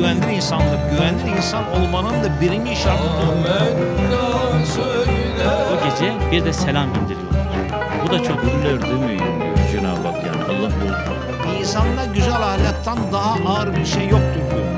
güvenilir insanlık, güvenilir insan olmanın da birinci şartı bu. O gece bir de selam gönderiyorlar. Bu da çok ünlüler değil mi? Cenab-ı Hak yani Allah yolunda. İnsanda güzel ahlaktan daha ağır bir şey yoktur diyor.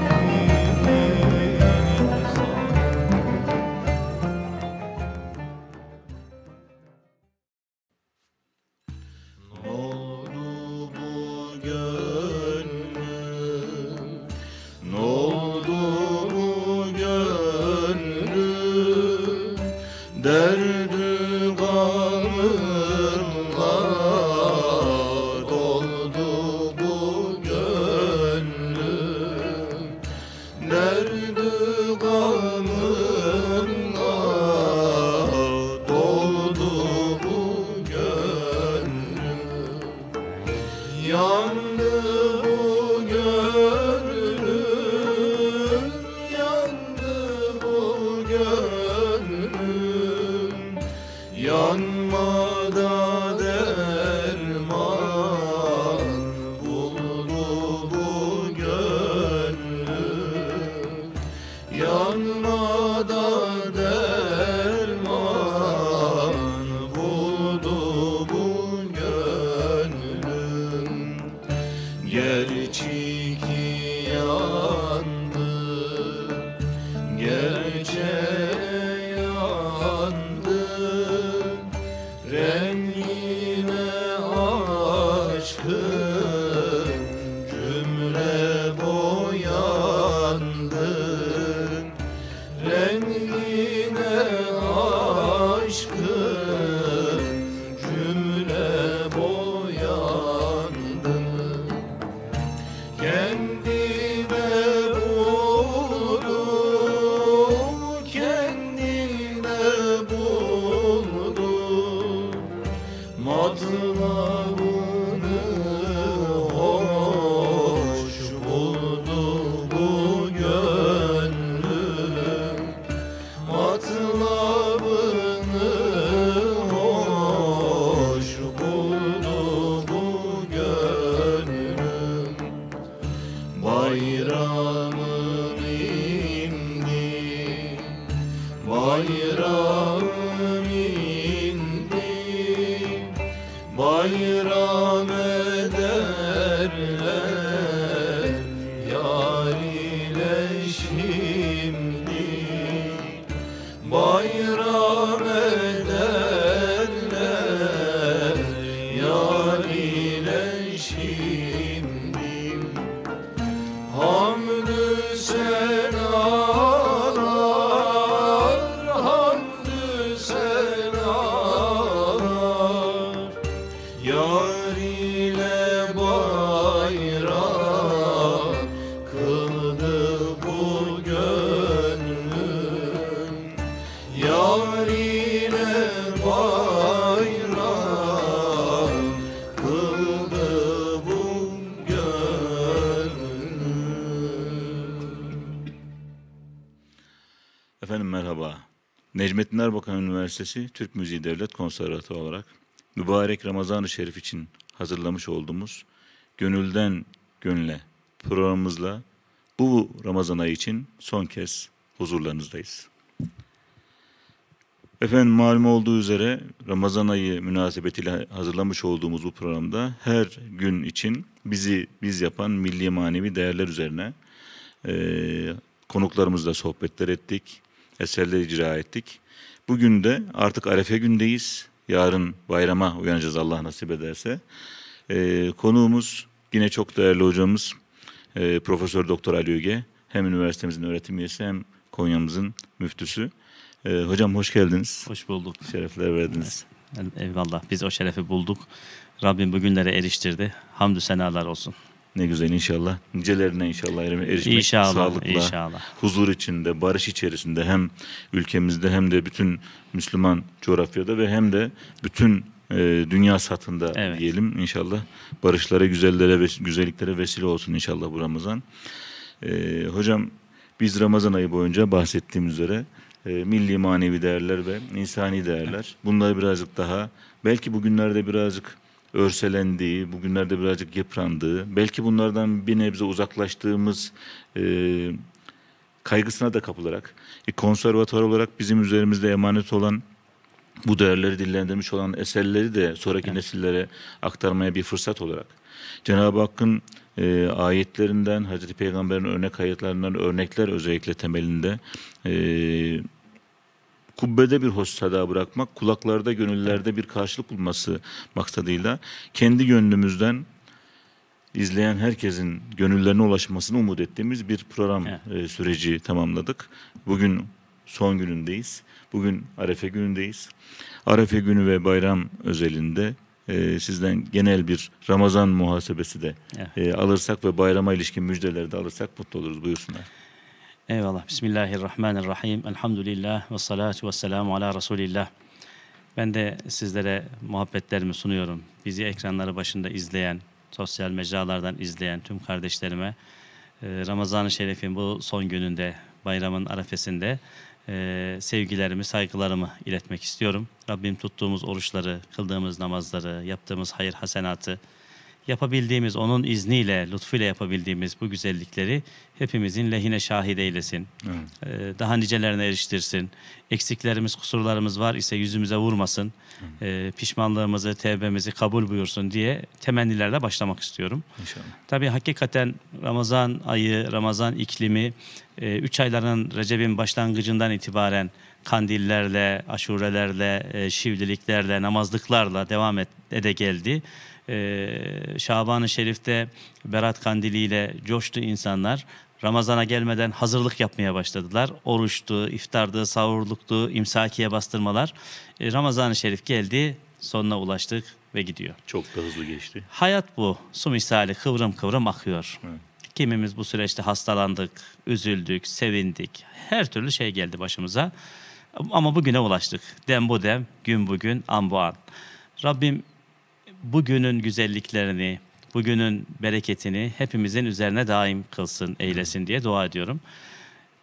Üniversitesi Türk Müziği Devlet Konservatuarı olarak mübarek Ramazan-ı Şerif için hazırlamış olduğumuz Gönülden Gönle programımızla bu Ramazan ayı için son kez huzurlarınızdayız. Efendim malum olduğu üzere Ramazan ayı münasebetiyle hazırlamış olduğumuz bu programda her gün için bizi biz yapan milli manevi değerler üzerine e, konuklarımızla sohbetler ettik, eserler icra ettik. Bugün de artık Arefe gündeyiz. Yarın bayrama uyanacağız Allah nasip ederse. E, konuğumuz yine çok değerli hocamız e, Profesör Doktor Ali Öge. Hem üniversitemizin öğretim üyesi hem Konya'mızın müftüsü. E, hocam hoş geldiniz. Hoş bulduk. Şerefler verdiniz. Evet. Eyvallah biz o şerefi bulduk. Rabbim bugünlere eriştirdi. Hamdü senalar olsun. Ne güzel inşallah. Nicelerine inşallah erişmek inşallah, sağlıkla, inşallah. huzur içinde, barış içerisinde hem ülkemizde hem de bütün Müslüman coğrafyada ve hem de bütün e, dünya satında evet. diyelim inşallah. Barışlara, güzellere ve güzelliklere vesile olsun inşallah bu Ramazan. E, hocam biz Ramazan ayı boyunca bahsettiğim üzere e, milli manevi değerler ve insani değerler. Bunları birazcık daha belki bugünlerde birazcık örselendiği, bugünlerde birazcık yıprandığı, belki bunlardan bir nebze uzaklaştığımız e, kaygısına da kapılarak, e, konservatuar olarak bizim üzerimizde emanet olan bu değerleri dillendirmiş olan eserleri de sonraki evet. nesillere aktarmaya bir fırsat olarak. Cenab-ı Hakk'ın e, ayetlerinden, Hazreti Peygamber'in örnek ayetlerinden örnekler özellikle temelinde e, kubbede bir hoş sada bırakmak, kulaklarda, gönüllerde bir karşılık bulması maksadıyla kendi gönlümüzden izleyen herkesin gönüllerine ulaşmasını umut ettiğimiz bir program evet. E, süreci tamamladık. Bugün son günündeyiz. Bugün Arefe günündeyiz. Arefe günü ve bayram özelinde e, sizden genel bir Ramazan muhasebesi de e, alırsak ve bayrama ilişkin müjdeleri de alırsak mutlu oluruz. Buyursunlar. Eyvallah. Bismillahirrahmanirrahim. Elhamdülillah ve salatu ve selamu ala Resulillah. Ben de sizlere muhabbetlerimi sunuyorum. Bizi ekranları başında izleyen, sosyal mecralardan izleyen tüm kardeşlerime e, Ramazan-ı Şerif'in bu son gününde, bayramın arefesinde e, sevgilerimi, saygılarımı iletmek istiyorum. Rabbim tuttuğumuz oruçları, kıldığımız namazları, yaptığımız hayır hasenatı, yapabildiğimiz, onun izniyle, lütfuyla yapabildiğimiz bu güzellikleri hepimizin lehine şahit eylesin. Evet. Ee, daha nicelerine eriştirsin. Eksiklerimiz, kusurlarımız var ise yüzümüze vurmasın. Evet. Ee, pişmanlığımızı, tevbemizi kabul buyursun diye temennilerle başlamak istiyorum. İnşallah. Tabii hakikaten Ramazan ayı, Ramazan iklimi, e, üç ayların Recep'in başlangıcından itibaren kandillerle, aşurelerle, e, şivliliklerle, namazlıklarla devam ede geldi. Ee, Şaban-ı Şerif'te Berat Kandili ile coştu insanlar. Ramazana gelmeden hazırlık yapmaya başladılar. Oruçtu, iftardı, savurluktu, imsakiye bastırmalar. Ee, Ramazan-ı Şerif geldi, sonuna ulaştık ve gidiyor. Çok da hızlı geçti. Hayat bu. Su misali kıvrım kıvrım akıyor. Evet. Kimimiz bu süreçte hastalandık, üzüldük, sevindik. Her türlü şey geldi başımıza. Ama bugüne ulaştık. Dem bu dem, gün bugün, an bu an. Rabbim bugünün güzelliklerini, bugünün bereketini hepimizin üzerine daim kılsın, eylesin diye dua ediyorum.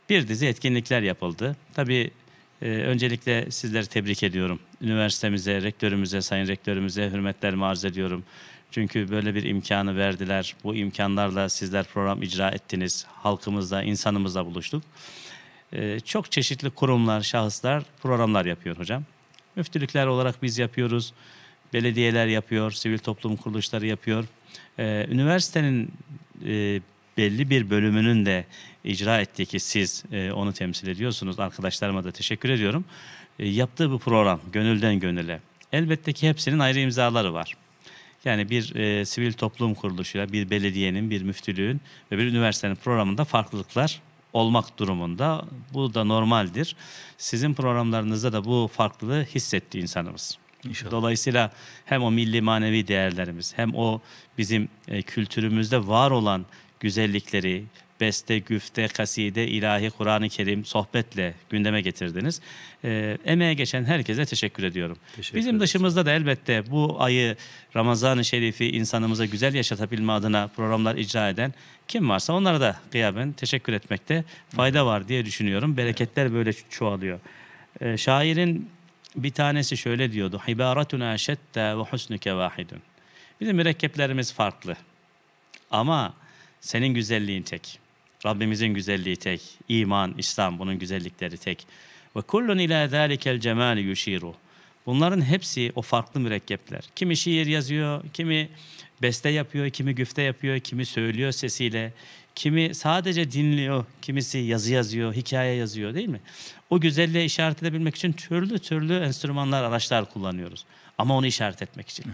Bir dizi etkinlikler yapıldı. Tabii e, öncelikle sizleri tebrik ediyorum. Üniversitemize, rektörümüze, sayın rektörümüze hürmetlerimi arz ediyorum. Çünkü böyle bir imkanı verdiler. Bu imkanlarla sizler program icra ettiniz. Halkımızla, insanımızla buluştuk. E, çok çeşitli kurumlar, şahıslar programlar yapıyor hocam. Müftülükler olarak biz yapıyoruz belediyeler yapıyor, sivil toplum kuruluşları yapıyor. Ee, üniversitenin e, belli bir bölümünün de icra ettiği ki siz e, onu temsil ediyorsunuz. Arkadaşlarıma da teşekkür ediyorum. E, yaptığı bu program gönülden gönüle. Elbette ki hepsinin ayrı imzaları var. Yani bir e, sivil toplum kuruluşuyla bir belediyenin, bir müftülüğün ve bir üniversitenin programında farklılıklar olmak durumunda. Bu da normaldir. Sizin programlarınızda da bu farklılığı hissetti insanımız. İnşallah. Dolayısıyla hem o milli manevi değerlerimiz hem o bizim e, kültürümüzde var olan güzellikleri beste, güfte, kaside, ilahi, Kur'an-ı Kerim sohbetle gündeme getirdiniz. E, emeğe geçen herkese teşekkür ediyorum. Teşekkür Bizim dışımızda da elbette bu ayı Ramazan-ı Şerif'i insanımıza güzel yaşatabilme adına programlar icra eden kim varsa onlara da kıyaben teşekkür etmekte fayda var diye düşünüyorum. Bereketler böyle çoğalıyor. E, şairin bir tanesi şöyle diyordu. Hibaratuna şetta ve husnuke vahidun. Bizim mürekkeplerimiz farklı. Ama senin güzelliğin tek. Rabbimizin güzelliği tek. İman, İslam bunun güzellikleri tek. Ve kullun ila zalikel cemal yushiru. Bunların hepsi o farklı mürekkepler. Kimi şiir yazıyor, kimi beste yapıyor, kimi güfte yapıyor, kimi söylüyor sesiyle, Kimi sadece dinliyor, kimisi yazı yazıyor, hikaye yazıyor değil mi? O güzelliğe işaret edebilmek için türlü türlü enstrümanlar, araçlar kullanıyoruz. Ama onu işaret etmek için.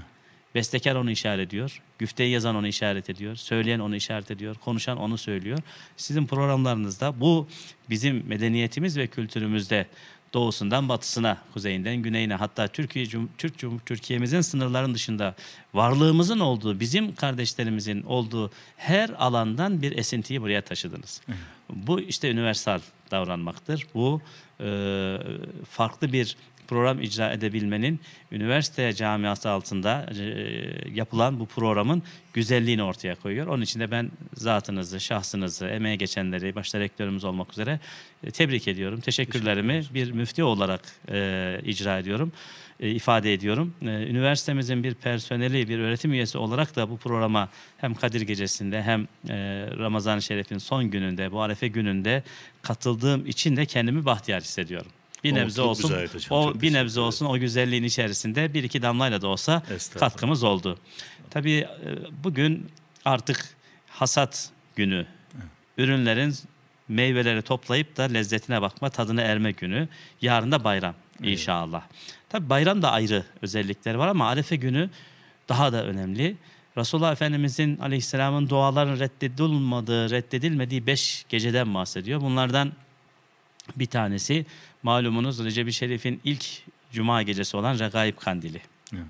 Bestekar onu işaret ediyor, güfteyi yazan onu işaret ediyor, söyleyen onu işaret ediyor, konuşan onu söylüyor. Sizin programlarınızda bu bizim medeniyetimiz ve kültürümüzde doğusundan batısına, kuzeyinden güneyine hatta Türkiye Türk Türkiye'mizin sınırların dışında varlığımızın olduğu, bizim kardeşlerimizin olduğu her alandan bir esintiyi buraya taşıdınız. Bu işte universal davranmaktır. Bu e, farklı bir program icra edebilmenin üniversite camiası altında e, yapılan bu programın güzelliğini ortaya koyuyor. Onun için de ben zatınızı, şahsınızı, emeğe geçenleri, başta rektörümüz olmak üzere e, tebrik ediyorum. Teşekkürlerimi bir müftü olarak e, icra ediyorum, e, ifade ediyorum. E, üniversitemizin bir personeli, bir öğretim üyesi olarak da bu programa hem Kadir Gecesi'nde hem e, Ramazan-ı Şerif'in son gününde, bu Arefe gününde katıldığım için de kendimi bahtiyar hissediyorum bir nebze olsun o bir nebze olsun o güzelliğin içerisinde bir iki damlayla da olsa katkımız oldu. Tabii e, bugün artık hasat günü. Ürünlerin meyveleri toplayıp da lezzetine bakma, tadına erme günü. Yarın da bayram inşallah. Evet. Tabii bayram da ayrı özellikleri var ama Arefe günü daha da önemli. Resulullah Efendimizin aleyhisselamın duaların reddedilmadığı, reddedilmediği beş geceden bahsediyor. Bunlardan bir tanesi Malumunuz Recep-i Şerif'in ilk cuma gecesi olan Regaib Kandili. Evet.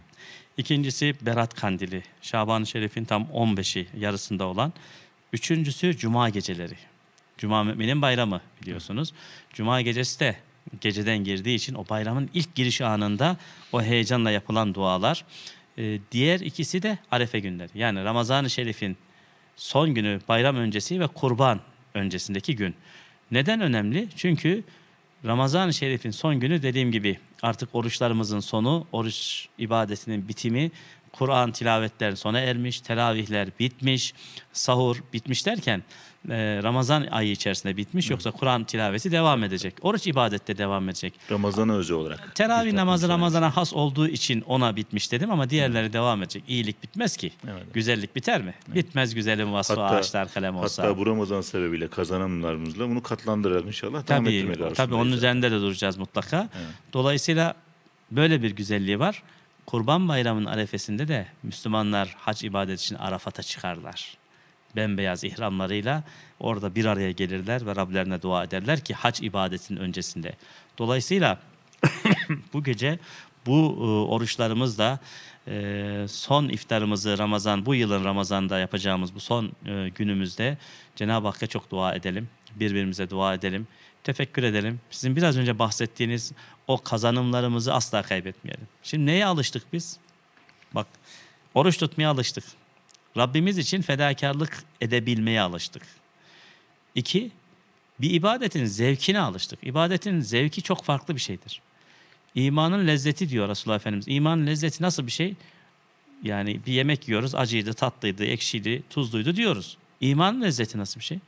İkincisi Berat Kandili. Şaban-ı Şerif'in tam 15'i yarısında olan. Üçüncüsü Cuma geceleri. Cuma müminin bayramı biliyorsunuz. Evet. Cuma gecesi de geceden girdiği için o bayramın ilk giriş anında o heyecanla yapılan dualar. Ee, diğer ikisi de Arefe günleri. Yani Ramazan-ı Şerif'in son günü bayram öncesi ve kurban öncesindeki gün. Neden önemli? Çünkü Ramazan-ı Şerif'in son günü dediğim gibi artık oruçlarımızın sonu, oruç ibadetinin bitimi, Kur'an tilavetleri sona ermiş, teravihler bitmiş, sahur bitmiş derken e, Ramazan ayı içerisinde bitmiş. Yoksa Kur'an tilaveti devam edecek. Oruç ibadette devam edecek. Ramazan özü olarak. Teravih namazı Ramazan'a has olduğu için ona bitmiş dedim ama diğerleri devam edecek. İyilik bitmez ki. Evet. Güzellik biter mi? Bitmez güzelim vasfı Hatta- ağaçlar kalem olsa. Hatta bu Ramazan sebebiyle kazanımlarımızla bunu katlandırarak inşallah devam ettirmek Tabii, tabii onun üzerinde de duracağız mutlaka. Dolayısıyla böyle bir güzelliği var. Kurban Bayramı'nın arefesinde de Müslümanlar hac ibadet için Arafat'a çıkarlar bembeyaz ihramlarıyla orada bir araya gelirler ve Rablerine dua ederler ki hac ibadetinin öncesinde. Dolayısıyla bu gece bu e, oruçlarımızla da e, son iftarımızı Ramazan bu yılın Ramazan'da yapacağımız bu son e, günümüzde Cenab-ı Hakk'a çok dua edelim. Birbirimize dua edelim. Tefekkür edelim. Sizin biraz önce bahsettiğiniz o kazanımlarımızı asla kaybetmeyelim. Şimdi neye alıştık biz? Bak oruç tutmaya alıştık. Rabbimiz için fedakarlık edebilmeye alıştık. İki, bir ibadetin zevkine alıştık. İbadetin zevki çok farklı bir şeydir. İmanın lezzeti diyor Resulullah Efendimiz. İmanın lezzeti nasıl bir şey? Yani bir yemek yiyoruz, acıydı, tatlıydı, ekşiydi, tuzluydu diyoruz. İmanın lezzeti nasıl bir şey?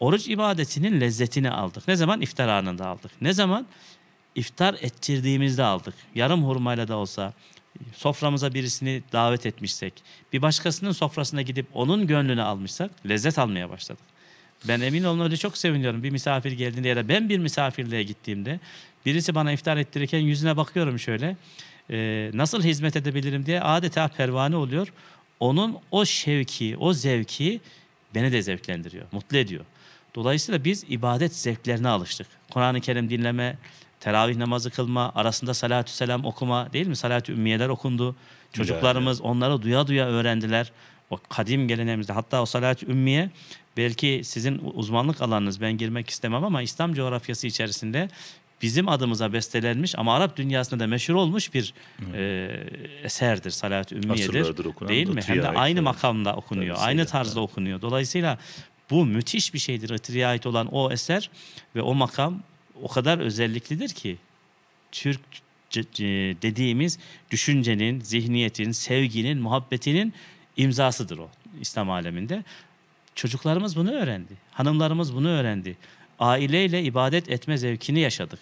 Oruç ibadetinin lezzetini aldık. Ne zaman? iftar anında aldık. Ne zaman? İftar ettirdiğimizde aldık. Yarım hurmayla da olsa, soframıza birisini davet etmişsek, bir başkasının sofrasına gidip onun gönlünü almışsak lezzet almaya başladık. Ben emin olun öyle çok seviniyorum. Bir misafir geldiğinde ya da ben bir misafirliğe gittiğimde birisi bana iftar ettirirken yüzüne bakıyorum şöyle. E, nasıl hizmet edebilirim diye adeta pervane oluyor. Onun o şevki, o zevki beni de zevklendiriyor, mutlu ediyor. Dolayısıyla biz ibadet zevklerine alıştık. Kur'an-ı Kerim dinleme teravih namazı kılma, arasında salatü selam okuma değil mi? Salatü ümmiyeler okundu. Çocuklarımız Güzel, onları duya duya öğrendiler. O kadim geleneğimizde hatta o salatü ümmiye belki sizin uzmanlık alanınız ben girmek istemem ama İslam coğrafyası içerisinde bizim adımıza bestelenmiş ama Arap dünyasında da meşhur olmuş bir Hı. e, eserdir. salatü Ümmiye'dir. Okunan, değil mi? Hem de aynı yani. makamda okunuyor. Tabii aynı tarzda yani. okunuyor. Dolayısıyla bu müthiş bir şeydir. Itri'ye ait olan o eser ve o makam o kadar özelliklidir ki Türk dediğimiz düşüncenin, zihniyetin, sevginin, muhabbetinin imzasıdır o İslam aleminde. Çocuklarımız bunu öğrendi. Hanımlarımız bunu öğrendi. Aileyle ibadet etme zevkini yaşadık.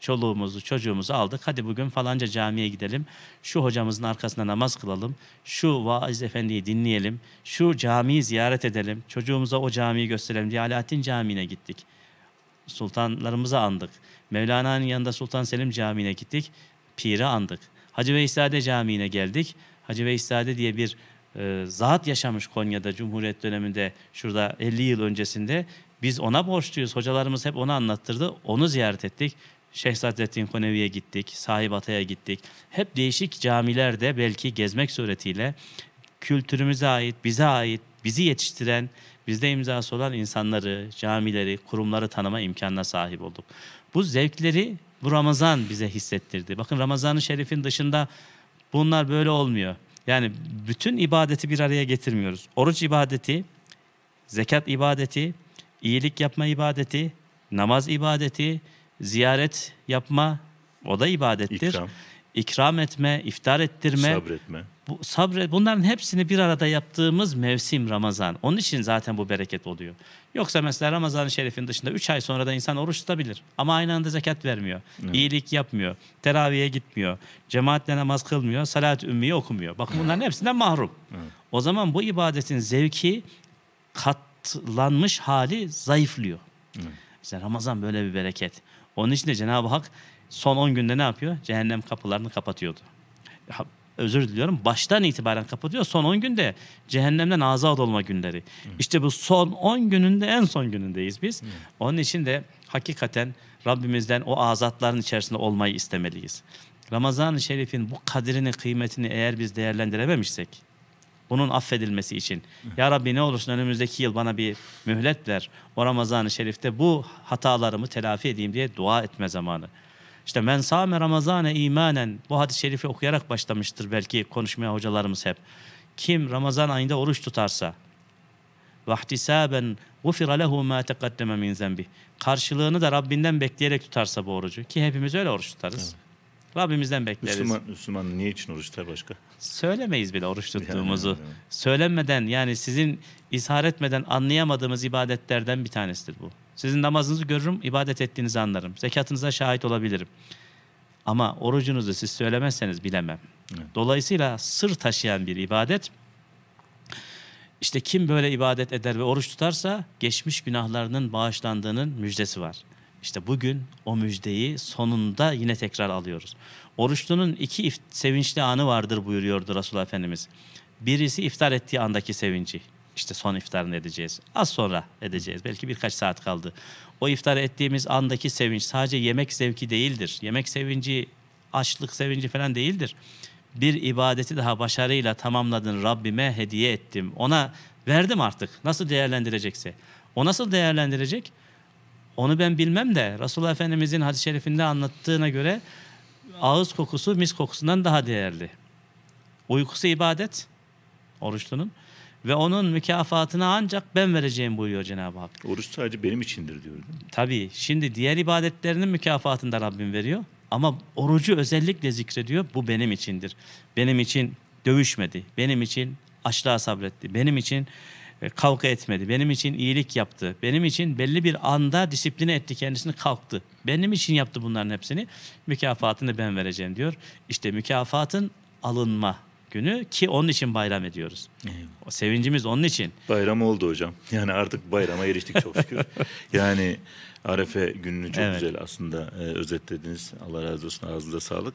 Çoluğumuzu, çocuğumuzu aldık. Hadi bugün falanca camiye gidelim. Şu hocamızın arkasında namaz kılalım. Şu vaiz efendiyi dinleyelim. Şu camiyi ziyaret edelim. Çocuğumuza o camiyi gösterelim. diye Alaaddin Camii'ne gittik sultanlarımızı andık. Mevlana'nın yanında Sultan Selim Camii'ne gittik. Pir'i andık. Hacı Veysade Camii'ne geldik. Hacı Veysade diye bir e, zat yaşamış Konya'da Cumhuriyet döneminde şurada 50 yıl öncesinde. Biz ona borçluyuz. Hocalarımız hep onu anlattırdı. Onu ziyaret ettik. Şeyh Sadrettin Konevi'ye gittik, Sahip Atay'a gittik. Hep değişik camilerde belki gezmek suretiyle kültürümüze ait, bize ait bizi yetiştiren, bizde imzası olan insanları, camileri, kurumları tanıma imkanına sahip olduk. Bu zevkleri bu Ramazan bize hissettirdi. Bakın Ramazan-ı Şerif'in dışında bunlar böyle olmuyor. Yani bütün ibadeti bir araya getirmiyoruz. Oruç ibadeti, zekat ibadeti, iyilik yapma ibadeti, namaz ibadeti, ziyaret yapma o da ibadettir. İkram, İkram etme, iftar ettirme, sabretme bu sabre bunların hepsini bir arada yaptığımız mevsim Ramazan. Onun için zaten bu bereket oluyor. Yoksa mesela Ramazan-ı Şerif'in dışında 3 ay sonra da insan oruç tutabilir. Ama aynı anda zekat vermiyor. Evet. iyilik yapmıyor. Teraviye gitmiyor. Cemaatle namaz kılmıyor. Salat ümmiyi okumuyor. Bakın bunların hepsinden mahrum. Evet. O zaman bu ibadetin zevki katlanmış hali zayıflıyor. Evet. İşte Ramazan böyle bir bereket. Onun için de Cenab-ı Hak son 10 günde ne yapıyor? Cehennem kapılarını kapatıyordu özür diliyorum baştan itibaren kapatıyor. Son 10 günde cehennemden azat olma günleri. Hı. İşte bu son 10 gününde en son günündeyiz biz. Hı. Onun için de hakikaten Rabbimizden o azatların içerisinde olmayı istemeliyiz. Ramazan-ı Şerif'in bu kadirini kıymetini eğer biz değerlendirememişsek, bunun affedilmesi için. Ya Rabbi ne olursun önümüzdeki yıl bana bir mühlet ver. O Ramazan-ı Şerif'te bu hatalarımı telafi edeyim diye dua etme zamanı. İşte men sâme ramazane imanen bu hadis-i şerifi okuyarak başlamıştır belki konuşmaya hocalarımız hep. Kim Ramazan ayında oruç tutarsa vahtisaben gufira lehu ma taqaddeme min zenbi. Karşılığını da Rabbinden bekleyerek tutarsa bu orucu ki hepimiz öyle oruç tutarız. Evet. Rabbimizden bekleriz. Müslüman, Müslüman niye için oruç tutar başka? Söylemeyiz bile oruç tuttuğumuzu. Yani, yani, yani. Söylenmeden yani sizin izhar etmeden anlayamadığımız ibadetlerden bir tanesidir bu. Sizin namazınızı görürüm, ibadet ettiğinizi anlarım. Zekatınıza şahit olabilirim. Ama orucunuzu siz söylemezseniz bilemem. Evet. Dolayısıyla sır taşıyan bir ibadet. İşte kim böyle ibadet eder ve oruç tutarsa geçmiş günahlarının bağışlandığının müjdesi var. İşte bugün o müjdeyi sonunda yine tekrar alıyoruz. Oruçlunun iki sevinçli anı vardır buyuruyordu Resulullah Efendimiz. Birisi iftar ettiği andaki sevinci işte son iftarını edeceğiz. Az sonra edeceğiz. Belki birkaç saat kaldı. O iftar ettiğimiz andaki sevinç sadece yemek zevki değildir. Yemek sevinci, açlık sevinci falan değildir. Bir ibadeti daha başarıyla tamamladın Rabbime hediye ettim. Ona verdim artık. Nasıl değerlendirecekse. O nasıl değerlendirecek? Onu ben bilmem de Resulullah Efendimizin hadis-i şerifinde anlattığına göre ağız kokusu mis kokusundan daha değerli. Uykusu ibadet oruçlunun ve onun mükafatını ancak ben vereceğim buyuruyor Cenab-ı Hak. Oruç sadece benim içindir diyor. Tabii. Şimdi diğer ibadetlerinin mükafatını da Rabbim veriyor. Ama orucu özellikle zikrediyor. Bu benim içindir. Benim için dövüşmedi. Benim için açlığa sabretti. Benim için e, kavga etmedi. Benim için iyilik yaptı. Benim için belli bir anda disipline etti kendisini kalktı. Benim için yaptı bunların hepsini. Mükafatını ben vereceğim diyor. İşte mükafatın alınma günü ki onun için bayram ediyoruz. Evet. O sevincimiz onun için. Bayram oldu hocam. Yani artık bayrama eriştik çok şükür. yani Arefe gününü çok evet. güzel aslında e, özetlediniz. Allah razı olsun ağzınıza sağlık.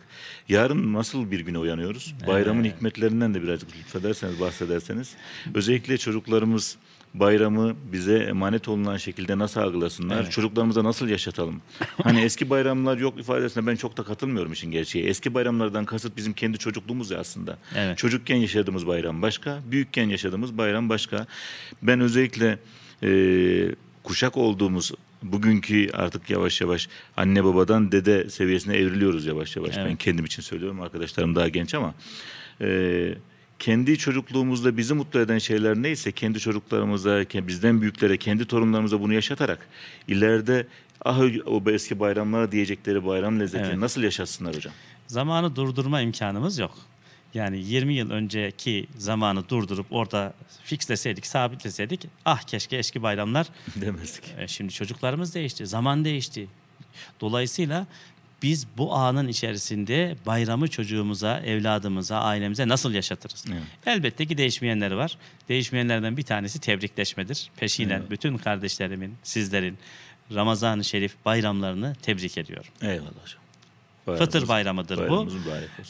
Yarın nasıl bir güne uyanıyoruz? Evet. Bayramın hikmetlerinden de birazcık lütfederseniz bahsederseniz. Özellikle çocuklarımız bayramı bize emanet olunan şekilde nasıl algılasınlar, evet. çocuklarımıza nasıl yaşatalım? hani eski bayramlar yok ifadesine ben çok da katılmıyorum işin gerçeği. Eski bayramlardan kasıt bizim kendi çocukluğumuz ya aslında. Evet. Çocukken yaşadığımız bayram başka, büyükken yaşadığımız bayram başka. Ben özellikle e, kuşak olduğumuz bugünkü artık yavaş yavaş anne babadan dede seviyesine evriliyoruz yavaş yavaş. Evet. Ben kendim için söylüyorum arkadaşlarım daha genç ama... E, kendi çocukluğumuzda bizi mutlu eden şeyler neyse kendi çocuklarımıza, bizden büyüklere, kendi torunlarımıza bunu yaşatarak ileride ah o eski bayramlara diyecekleri bayram lezzetini evet. nasıl yaşatsınlar hocam? Zamanı durdurma imkanımız yok. Yani 20 yıl önceki zamanı durdurup orada fixleseydik, sabitleseydik ah keşke eski bayramlar demezdik. E, şimdi çocuklarımız değişti, zaman değişti. Dolayısıyla biz bu anın içerisinde bayramı çocuğumuza, evladımıza, ailemize nasıl yaşatırız? Evet. Elbette ki değişmeyenler var. Değişmeyenlerden bir tanesi tebrikleşmedir. Peşinen evet. bütün kardeşlerimin, sizlerin Ramazan-ı Şerif bayramlarını tebrik ediyorum. Eyvallah hocam. Bayramımız, Fıtır bayramıdır bu.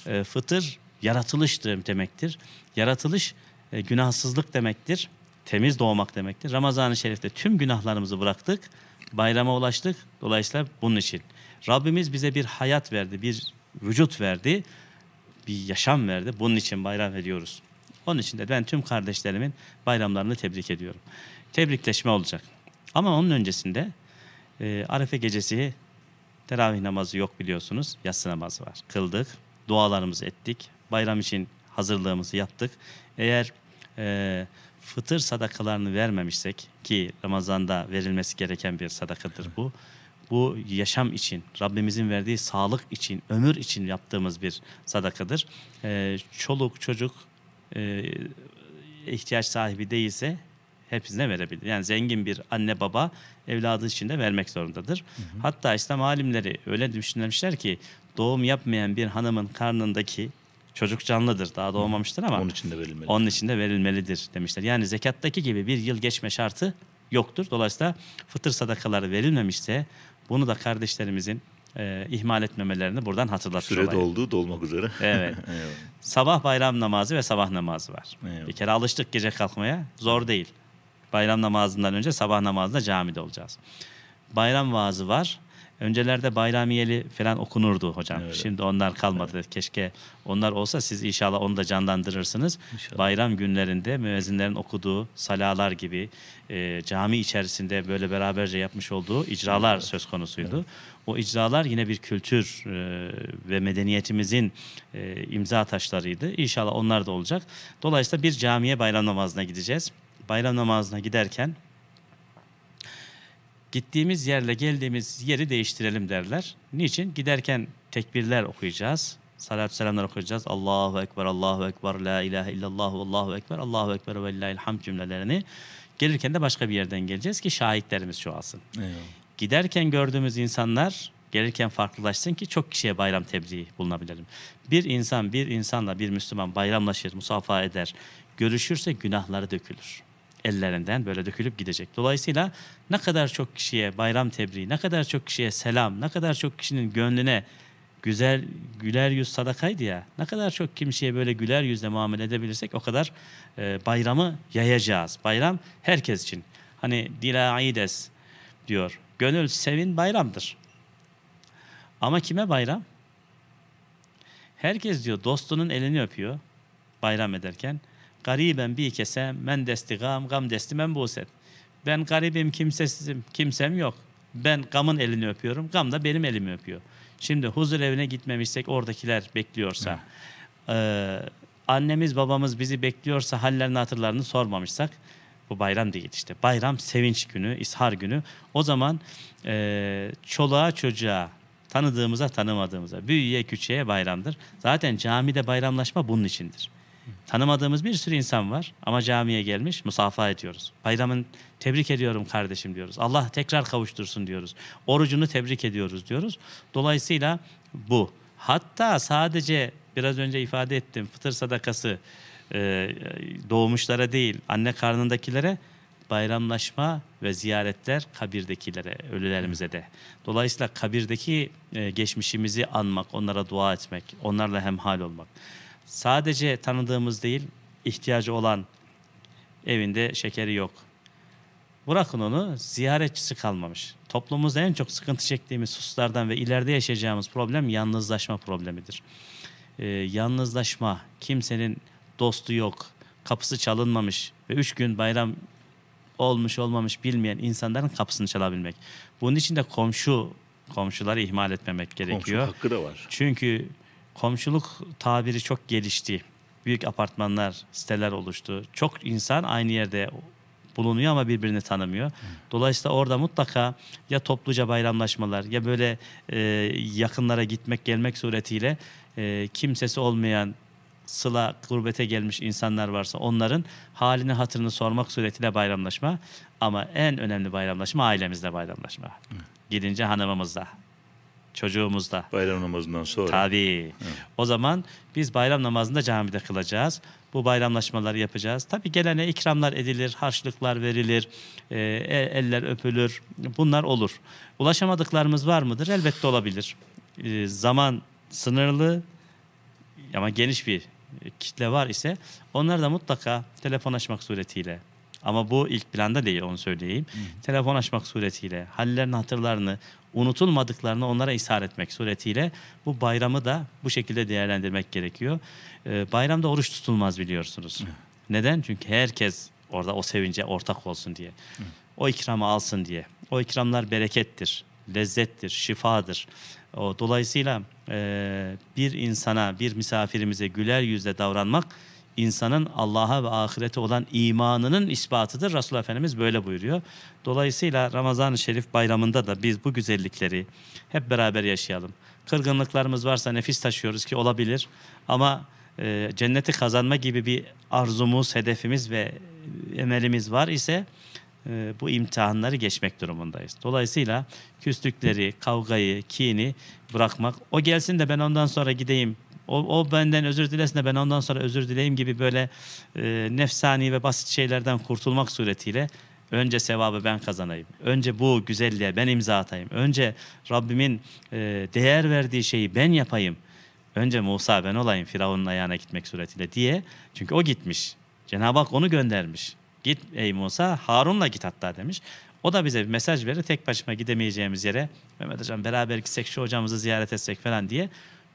E, fıtır yaratılıştır demektir. Yaratılış e, günahsızlık demektir. Temiz doğmak demektir. Ramazan-ı Şerif'te tüm günahlarımızı bıraktık. Bayrama ulaştık. Dolayısıyla bunun için. Rabbimiz bize bir hayat verdi, bir vücut verdi, bir yaşam verdi. Bunun için bayram ediyoruz. Onun için de ben tüm kardeşlerimin bayramlarını tebrik ediyorum. Tebrikleşme olacak. Ama onun öncesinde e, Arefe gecesi teravih namazı yok biliyorsunuz. Yatsı namazı var. Kıldık, dualarımızı ettik. Bayram için hazırlığımızı yaptık. Eğer e, fıtır sadakalarını vermemişsek ki Ramazan'da verilmesi gereken bir sadakadır bu bu yaşam için, Rabbimizin verdiği sağlık için, ömür için yaptığımız bir sadakadır. E, çoluk, çocuk e, ihtiyaç sahibi değilse hepsine verebilir. Yani zengin bir anne baba evladı için de vermek zorundadır. Hı hı. Hatta İslam alimleri öyle düşünmüşler ki doğum yapmayan bir hanımın karnındaki çocuk canlıdır. Daha doğmamıştır ama onun için de verilmelidir. Onun için de verilmelidir demişler. Yani zekattaki gibi bir yıl geçme şartı yoktur. Dolayısıyla fıtır sadakaları verilmemişse bunu da kardeşlerimizin e, ihmal etmemelerini buradan hatırlatıyorum. Süre olayım. doldu dolmak üzere. Evet. sabah bayram namazı ve sabah namazı var. Eyvallah. Bir kere alıştık gece kalkmaya. Zor değil. Bayram namazından önce sabah namazında camide olacağız. Bayram vaazı var. Öncelerde bayramiyeli falan okunurdu hocam. Evet. Şimdi onlar kalmadı. Evet. Keşke onlar olsa siz inşallah onu da canlandırırsınız. İnşallah. Bayram günlerinde müezzinlerin okuduğu salalar gibi e, cami içerisinde böyle beraberce yapmış olduğu icralar evet. söz konusuydu. Evet. O icralar yine bir kültür e, ve medeniyetimizin e, imza taşlarıydı. İnşallah onlar da olacak. Dolayısıyla bir camiye bayram namazına gideceğiz. Bayram namazına giderken gittiğimiz yerle geldiğimiz yeri değiştirelim derler. Niçin? Giderken tekbirler okuyacağız. Salatü selamlar okuyacağız. Allahu Ekber, Allahu Ekber, La ilahe illallah, Allahu Ekber, Allahu Ekber ve lillahi hamd cümlelerini. Gelirken de başka bir yerden geleceğiz ki şahitlerimiz çoğalsın. Eyvallah. Giderken gördüğümüz insanlar gelirken farklılaşsın ki çok kişiye bayram tebriği bulunabilirim. Bir insan bir insanla bir Müslüman bayramlaşır, musafaha eder, görüşürse günahları dökülür ellerinden böyle dökülüp gidecek. Dolayısıyla ne kadar çok kişiye bayram tebriği, ne kadar çok kişiye selam, ne kadar çok kişinin gönlüne güzel güler yüz sadakaydı ya. Ne kadar çok kimseye böyle güler yüzle muamele edebilirsek o kadar e, bayramı yayacağız. Bayram herkes için. Hani dila aides diyor. Gönül sevin bayramdır. Ama kime bayram? Herkes diyor dostunun elini öpüyor bayram ederken. Gariben bir kese, men desti gam gam desti men buset. Ben garibim kimsesizim kimsem yok. Ben gamın elini öpüyorum gam da benim elimi öpüyor. Şimdi huzur evine gitmemişsek oradakiler bekliyorsa e, annemiz babamız bizi bekliyorsa hallerini hatırlarını sormamışsak bu bayram değil işte. Bayram sevinç günü, ishar günü. O zaman e, çoluğa çocuğa tanıdığımıza tanımadığımıza büyüye küçüğe bayramdır. Zaten camide bayramlaşma bunun içindir. Tanımadığımız bir sürü insan var ama camiye gelmiş musafa ediyoruz. Bayramın tebrik ediyorum kardeşim diyoruz. Allah tekrar kavuştursun diyoruz. Orucunu tebrik ediyoruz diyoruz. Dolayısıyla bu. Hatta sadece biraz önce ifade ettim fıtır sadakası e, doğmuşlara değil anne karnındakilere bayramlaşma ve ziyaretler kabirdekilere, ölülerimize de. Dolayısıyla kabirdeki e, geçmişimizi anmak, onlara dua etmek, onlarla hemhal olmak sadece tanıdığımız değil, ihtiyacı olan evinde şekeri yok. Bırakın onu ziyaretçisi kalmamış. Toplumumuzda en çok sıkıntı çektiğimiz hususlardan ve ileride yaşayacağımız problem yalnızlaşma problemidir. Ee, yalnızlaşma, kimsenin dostu yok, kapısı çalınmamış ve üç gün bayram olmuş olmamış bilmeyen insanların kapısını çalabilmek. Bunun için de komşu komşuları ihmal etmemek gerekiyor. Komşu hakkı da var. Çünkü komşuluk tabiri çok gelişti. Büyük apartmanlar, siteler oluştu. Çok insan aynı yerde bulunuyor ama birbirini tanımıyor. Dolayısıyla orada mutlaka ya topluca bayramlaşmalar ya böyle e, yakınlara gitmek gelmek suretiyle e, kimsesi olmayan sıla gurbete gelmiş insanlar varsa onların halini hatırını sormak suretiyle bayramlaşma ama en önemli bayramlaşma ailemizle bayramlaşma. Gidince hanımımızla çocuğumuzda. Bayram namazından sonra. Tabii. Evet. O zaman biz bayram namazında camide kılacağız. Bu bayramlaşmaları yapacağız. Tabii gelene ikramlar edilir, harçlıklar verilir, e, e, eller öpülür. Bunlar olur. Ulaşamadıklarımız var mıdır? Elbette olabilir. E, zaman sınırlı ama geniş bir kitle var ise onlar da mutlaka telefon açmak suretiyle ama bu ilk planda değil onu söyleyeyim. Hı. Telefon açmak suretiyle hallerini hatırlarını unutulmadıklarını onlara ishar etmek suretiyle bu bayramı da bu şekilde değerlendirmek gerekiyor. Ee, bayramda oruç tutulmaz biliyorsunuz. Evet. Neden? Çünkü herkes orada o sevince ortak olsun diye. Evet. O ikramı alsın diye. O ikramlar berekettir, lezzettir, şifadır. O, dolayısıyla e, bir insana, bir misafirimize güler yüzle davranmak insanın Allah'a ve ahirete olan imanının ispatıdır. Resul Efendimiz böyle buyuruyor. Dolayısıyla Ramazan-ı Şerif bayramında da biz bu güzellikleri hep beraber yaşayalım. Kırgınlıklarımız varsa nefis taşıyoruz ki olabilir ama e, cenneti kazanma gibi bir arzumuz, hedefimiz ve e, emelimiz var ise e, bu imtihanları geçmek durumundayız. Dolayısıyla küslükleri, kavgayı, kini bırakmak, o gelsin de ben ondan sonra gideyim o, o benden özür dilesin de ben ondan sonra özür dileyim gibi böyle e, nefsani ve basit şeylerden kurtulmak suretiyle önce sevabı ben kazanayım. Önce bu güzelliğe ben imza atayım. Önce Rabbimin e, değer verdiği şeyi ben yapayım. Önce Musa ben olayım Firavun'un ayağına gitmek suretiyle diye. Çünkü o gitmiş. Cenab-ı Hak onu göndermiş. Git ey Musa Harun'la git hatta demiş. O da bize bir mesaj verir. Tek başıma gidemeyeceğimiz yere Mehmet Hocam beraber gitsek şu hocamızı ziyaret etsek falan diye.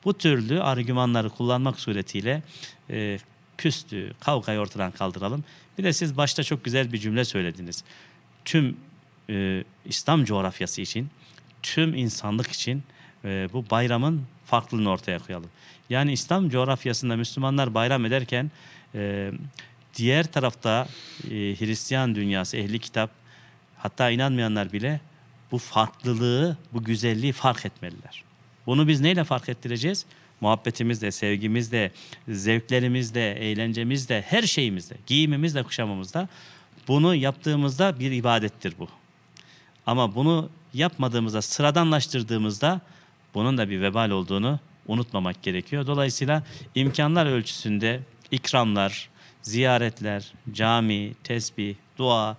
Bu türlü argümanları kullanmak suretiyle e, küstü, kavgayı ortadan kaldıralım. Bir de siz başta çok güzel bir cümle söylediniz. Tüm e, İslam coğrafyası için, tüm insanlık için e, bu bayramın farklılığını ortaya koyalım. Yani İslam coğrafyasında Müslümanlar bayram ederken e, diğer tarafta e, Hristiyan dünyası, ehli kitap hatta inanmayanlar bile bu farklılığı, bu güzelliği fark etmeliler. Bunu biz neyle fark ettireceğiz? Muhabbetimizle, sevgimizle, zevklerimizle, eğlencemizle, her şeyimizle, giyimimizle, kuşamımızla. Bunu yaptığımızda bir ibadettir bu. Ama bunu yapmadığımızda, sıradanlaştırdığımızda bunun da bir vebal olduğunu unutmamak gerekiyor. Dolayısıyla imkanlar ölçüsünde ikramlar, ziyaretler, cami, tesbih, dua,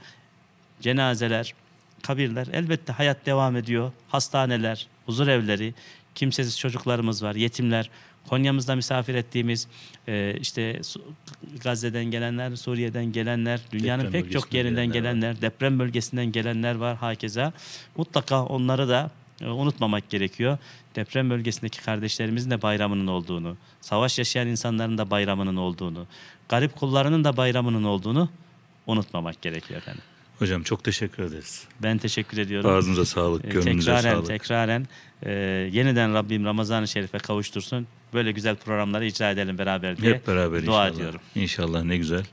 cenazeler, kabirler elbette hayat devam ediyor. Hastaneler, huzur evleri kimsesiz çocuklarımız var, yetimler. Konya'mızda misafir ettiğimiz e, işte Gazze'den gelenler, Suriye'den gelenler, dünyanın deprem pek çok yerinden gelenler, gelenler deprem bölgesinden gelenler var hakeza. Mutlaka onları da e, unutmamak gerekiyor. Deprem bölgesindeki kardeşlerimizin de bayramının olduğunu, savaş yaşayan insanların da bayramının olduğunu, garip kullarının da bayramının olduğunu unutmamak gerekiyor efendim. Hocam çok teşekkür ederiz. Ben teşekkür ediyorum. Ağzınıza sağlık, e, gönlünüze tekraren, sağlık. Tekraren tekraren e, yeniden Rabbim Ramazan-ı Şerif'e kavuştursun. Böyle güzel programları icra edelim beraber diye Hep beraber dua inşallah. ediyorum. İnşallah ne güzel.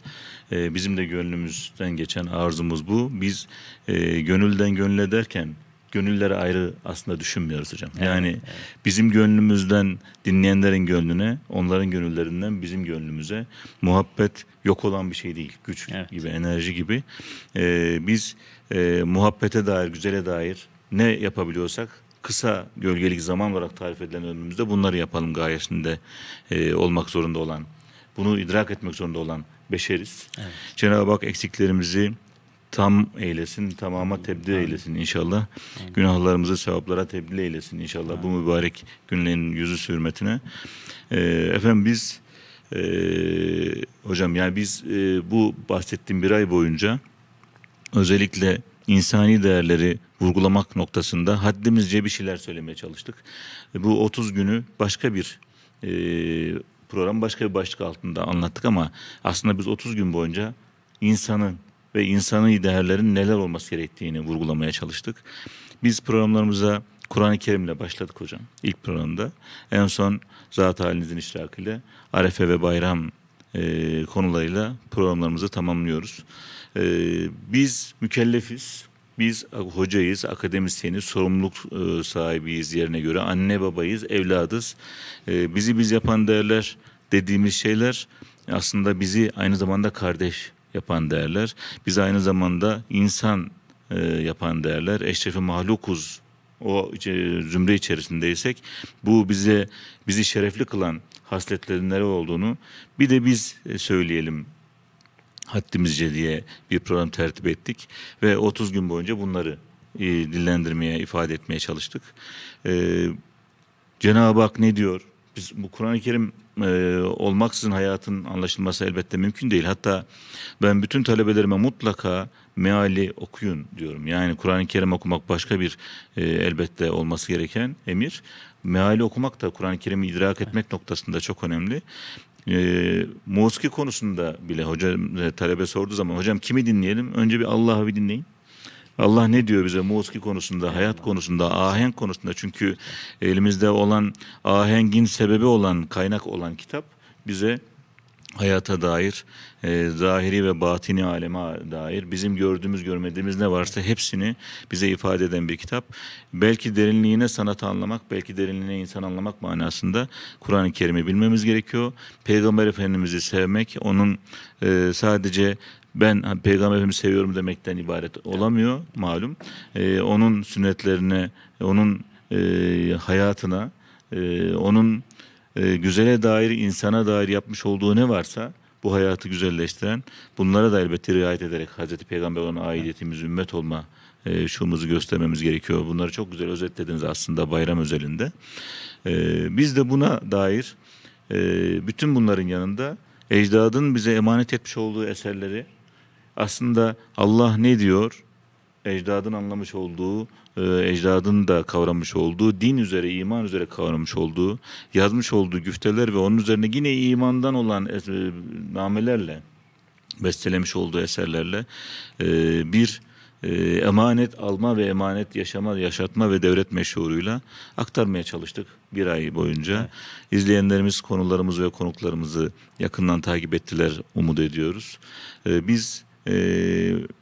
E, bizim de gönlümüzden geçen arzumuz bu. Biz e, gönülden gönüle derken gönüllere ayrı aslında düşünmüyoruz hocam. Evet, yani evet. bizim gönlümüzden dinleyenlerin gönlüne, onların gönüllerinden bizim gönlümüze muhabbet yok olan bir şey değil. Güç evet. gibi, enerji gibi. Ee, biz e, muhabbete dair, güzele dair ne yapabiliyorsak kısa gölgelik zaman olarak tarif edilen ömrümüzde bunları yapalım gayesinde e, olmak zorunda olan, bunu idrak etmek zorunda olan beşeriz. Evet. Cenab-ı Hak eksiklerimizi tam eylesin, tamama tebdil Aynen. eylesin inşallah. Aynen. Günahlarımızı sevaplara tebdil eylesin inşallah Aynen. bu mübarek günlerin yüzü sürmetine Ee, efendim biz e, hocam yani biz e, bu bahsettiğim bir ay boyunca özellikle insani değerleri vurgulamak noktasında haddimizce bir şeyler söylemeye çalıştık. E, bu 30 günü başka bir e, program başka bir başlık altında anlattık ama aslında biz 30 gün boyunca insanın ve insani değerlerin neler olması gerektiğini vurgulamaya çalıştık. Biz programlarımıza Kur'an-ı Kerim ile başladık hocam ilk programda. En son zat halinizin işrakiyle Arefe ve Bayram e, konularıyla programlarımızı tamamlıyoruz. E, biz mükellefiz. Biz hocayız, akademisyeniz, sorumluluk e, sahibiyiz yerine göre. Anne babayız, evladız. Ee, bizi biz yapan değerler dediğimiz şeyler aslında bizi aynı zamanda kardeş yapan değerler. Biz aynı zamanda insan e, yapan değerler. Eşrefi mahlukuz o zümre içerisindeysek bu bize bizi şerefli kılan hasletlerin nere olduğunu bir de biz e, söyleyelim haddimizce diye bir program tertip ettik ve 30 gün boyunca bunları e, dillendirmeye, ifade etmeye çalıştık. E, Cenab-ı Hak ne diyor? Biz bu Kur'an-ı Kerim e, olmaksızın hayatın anlaşılması elbette mümkün değil. Hatta ben bütün talebelerime mutlaka meali okuyun diyorum. Yani Kur'an-ı Kerim okumak başka bir e, elbette olması gereken emir. Meali okumak da Kur'an-ı Kerim'i idrak etmek noktasında çok önemli e, ee, musiki konusunda bile hoca e, talebe sorduğu zaman hocam kimi dinleyelim? Önce bir Allah'ı bir dinleyin. Allah ne diyor bize musiki konusunda, hayat konusunda, ahenk konusunda? Çünkü elimizde olan ahengin sebebi olan, kaynak olan kitap bize hayata dair, e, zahiri ve batini aleme dair bizim gördüğümüz, görmediğimiz ne varsa hepsini bize ifade eden bir kitap. Belki derinliğine sanat anlamak, belki derinliğine insan anlamak manasında Kur'an-ı Kerim'i bilmemiz gerekiyor. Peygamber Efendimiz'i sevmek, onun e, sadece ben Peygamber peygamberimi seviyorum demekten ibaret olamıyor malum. E, onun sünnetlerine, onun e, hayatına, e, onun e, güzele dair, insana dair yapmış olduğu ne varsa bu hayatı güzelleştiren bunlara da elbette riayet ederek Hazreti Peygamber ona aidiyetimiz, ümmet olma e, şuumuzu göstermemiz gerekiyor. Bunları çok güzel özetlediniz aslında bayram özelinde. E, biz de buna dair e, bütün bunların yanında ecdadın bize emanet etmiş olduğu eserleri aslında Allah ne diyor, ecdadın anlamış olduğu, e, ecdadın da kavramış olduğu, din üzere, iman üzere kavramış olduğu, yazmış olduğu güfteler ve onun üzerine yine imandan olan e, namelerle, bestelemiş olduğu eserlerle e, bir emanet alma ve emanet yaşama, yaşatma ve devretme şuuruyla aktarmaya çalıştık bir ay boyunca. İzleyenlerimiz konularımızı ve konuklarımızı yakından takip ettiler umut ediyoruz. Biz e,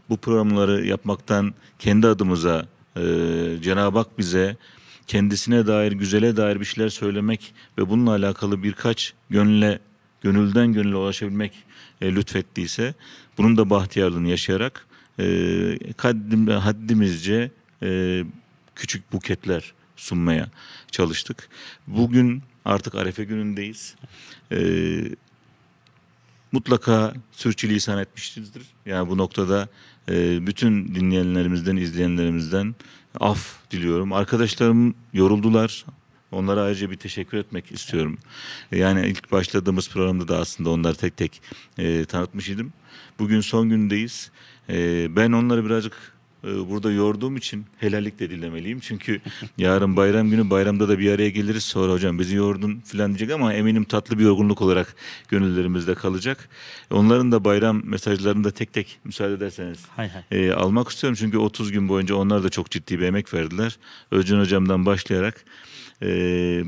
bu programları yapmaktan kendi adımıza e, Cenab-ı Hak bize kendisine dair, güzele dair bir şeyler söylemek ve bununla alakalı birkaç gönüle, gönülden gönüle ulaşabilmek e, lütfettiyse bunun da bahtiyarlığını yaşayarak e, kaddim, haddimizce e, küçük buketler sunmaya çalıştık. Bugün artık Arefe günündeyiz. E, mutlaka sürçülisan etmişizdir. Yani bu noktada e, bütün dinleyenlerimizden, izleyenlerimizden af diliyorum. Arkadaşlarım yoruldular. Onlara ayrıca bir teşekkür etmek istiyorum. E, yani ilk başladığımız programda da aslında onları tek tek e, tanıtmış idim. Bugün son gündeyiz. E, ben onları birazcık ee, burada yorduğum için de dilemeliyim. Çünkü yarın bayram günü bayramda da bir araya geliriz. Sonra hocam bizi yordun filan diyecek ama eminim tatlı bir yorgunluk olarak gönüllerimizde kalacak. Onların da bayram mesajlarını da tek tek müsaade ederseniz hay hay. E, almak istiyorum. Çünkü 30 gün boyunca onlar da çok ciddi bir emek verdiler. Özcan hocamdan başlayarak e,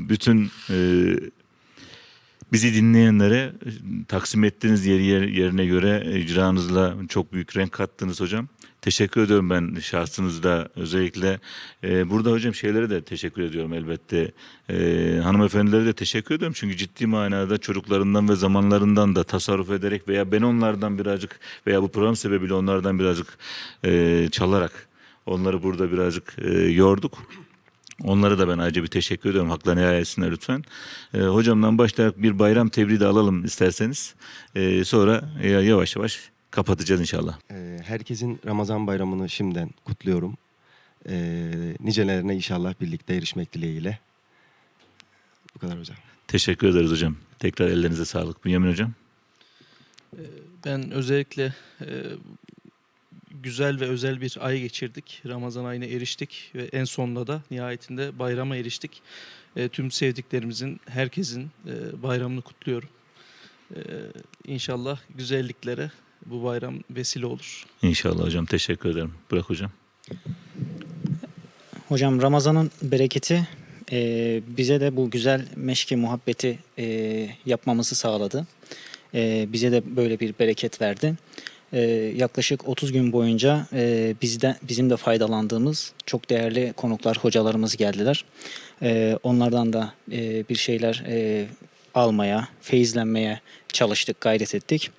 bütün e, bizi dinleyenlere e, taksim ettiğiniz yeri yerine göre icranızla çok büyük renk kattınız hocam teşekkür ediyorum ben şahsınızda özellikle. E, burada hocam şeylere de teşekkür ediyorum elbette. E, hanımefendilere de teşekkür ediyorum. Çünkü ciddi manada çocuklarından ve zamanlarından da tasarruf ederek veya ben onlardan birazcık veya bu program sebebiyle onlardan birazcık e, çalarak onları burada birazcık e, yorduk. Onlara da ben ayrıca bir teşekkür ediyorum. Haklarını helal etsinler lütfen. E, hocamdan başlayarak bir bayram tebriği de alalım isterseniz. E, sonra e, yavaş yavaş kapatacağız inşallah. Ee, herkesin Ramazan bayramını şimdiden kutluyorum. Ee, nicelerine inşallah birlikte erişmek dileğiyle. Bu kadar hocam. Teşekkür ederiz hocam. Tekrar ellerinize sağlık. Bünyamin hocam. Ee, ben özellikle e, güzel ve özel bir ay geçirdik. Ramazan ayına eriştik ve en sonunda da nihayetinde bayrama eriştik. Ee, tüm sevdiklerimizin, herkesin e, bayramını kutluyorum. İnşallah güzelliklere, bu bayram vesile olur. İnşallah hocam. Teşekkür ederim. Bırak hocam. Hocam Ramazan'ın bereketi e, bize de bu güzel meşki muhabbeti e, yapmamızı sağladı. E, bize de böyle bir bereket verdi. E, yaklaşık 30 gün boyunca e, bizde bizim de faydalandığımız çok değerli konuklar, hocalarımız geldiler. E, onlardan da e, bir şeyler e, almaya, feyizlenmeye çalıştık, gayret ettik.